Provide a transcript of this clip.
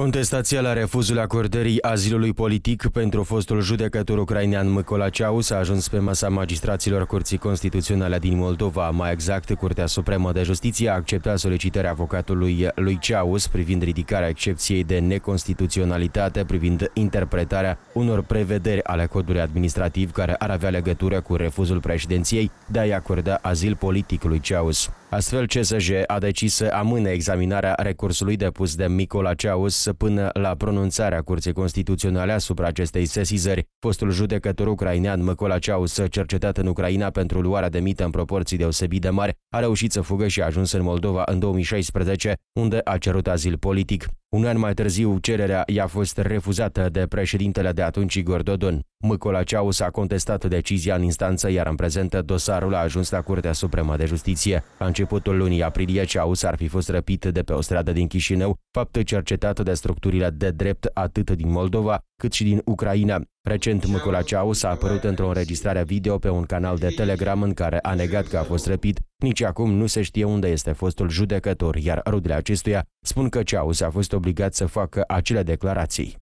Contestația la refuzul acordării azilului politic pentru fostul judecător ucrainean Mikola Ceau s-a ajuns pe masa magistraților Curții Constituționale din Moldova. Mai exact, Curtea Supremă de Justiție a acceptat solicitarea avocatului lui Ceaus privind ridicarea excepției de neconstituționalitate privind interpretarea unor prevederi ale codului administrativ care ar avea legătură cu refuzul președinției de a-i acorda azil lui Ceaus. Astfel, CSJ a decis să amâne examinarea recursului depus de Micola Ceaus până la pronunțarea Curții Constituționale asupra acestei sesizări. Fostul judecător ucrainean Micola Ceaus, cercetat în Ucraina pentru luarea de mită în proporții deosebit de mari, a reușit să fugă și a ajuns în Moldova în 2016, unde a cerut azil politic. Un an mai târziu, cererea i-a fost refuzată de președintele de atunci Igor Dodon. Mâcola s-a contestat decizia în instanță, iar în prezentă dosarul a ajuns la Curtea Supremă de Justiție. La începutul lunii aprilie, Ceaus s-ar fi fost răpit de pe o stradă din Chișinău, fapt cercetat de structurile de drept atât din Moldova, cât și din Ucraina. Recent, Ceau s-a apărut într-o înregistrare video pe un canal de Telegram în care a negat că a fost răpit. Nici acum nu se știe unde este fostul judecător, iar rudele acestuia spun că s a fost obligat să facă acele declarații.